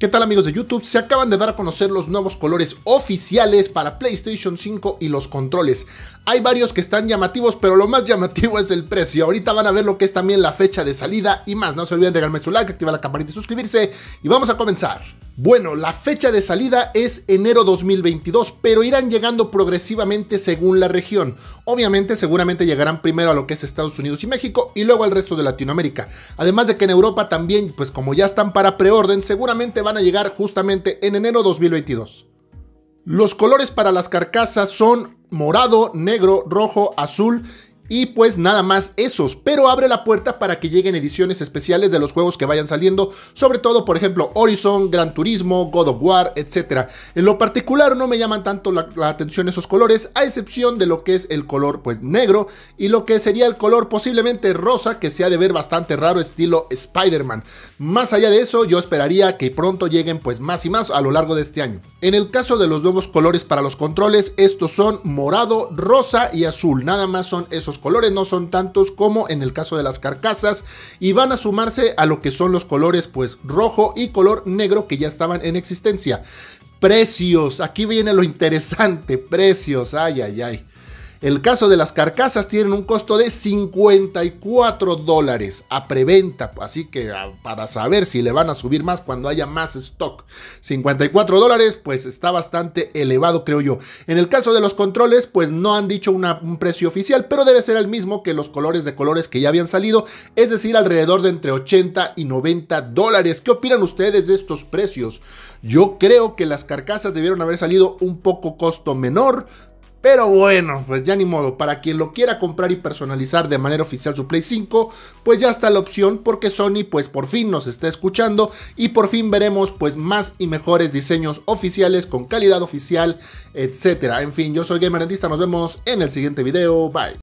¿Qué tal amigos de YouTube? Se acaban de dar a conocer los nuevos colores oficiales para PlayStation 5 y los controles. Hay varios que están llamativos, pero lo más llamativo es el precio. Ahorita van a ver lo que es también la fecha de salida y más. No se olviden de regalarme su like, activar la campanita y suscribirse. Y vamos a comenzar. Bueno, la fecha de salida es enero 2022, pero irán llegando progresivamente según la región. Obviamente, seguramente llegarán primero a lo que es Estados Unidos y México y luego al resto de Latinoamérica. Además de que en Europa también, pues como ya están para preorden, seguramente van a llegar justamente en enero 2022. Los colores para las carcasas son morado, negro, rojo, azul y pues nada más esos, pero abre la puerta para que lleguen ediciones especiales de los juegos que vayan saliendo, sobre todo por ejemplo Horizon, Gran Turismo, God of War, etc. En lo particular no me llaman tanto la, atención esos colores, a excepción de lo que es el color pues negro y lo que sería el color posiblemente rosa que se ha de ver bastante raro estilo Spider-Man. Más allá de eso yo esperaría que pronto lleguen pues más y más a lo largo de este año. En el caso de los nuevos colores para los controles, estos son morado, rosa y azul, nada más son esos colores no son tantos como en el caso de las carcasas y van a sumarse a lo que son los colores pues rojo y color negro que ya estaban en existencia. Precios, aquí viene lo interesante, precios, ay, ay, ay. El caso de las carcasas tienen un costo de 54 dólares a preventa, así que ah, para saber si le van a subir más cuando haya más stock. 54 dólares, pues está bastante elevado, creo yo. En el caso de los controles, pues no han dicho un precio oficial, pero debe ser el mismo que los colores de colores que ya habían salido, es decir, alrededor de entre 80 y 90 dólares. ¿Qué opinan ustedes de estos precios? Yo creo que las carcasas debieron haber salido un poco costo menor, pero bueno, pues ya ni modo, para quien lo quiera comprar y personalizar de manera oficial su Play 5, pues ya está la opción porque Sony pues por fin nos está escuchando y por fin veremos pues más y mejores diseños oficiales con calidad oficial, etc. En fin, yo soy Gamerendista, nos vemos en el siguiente video, bye.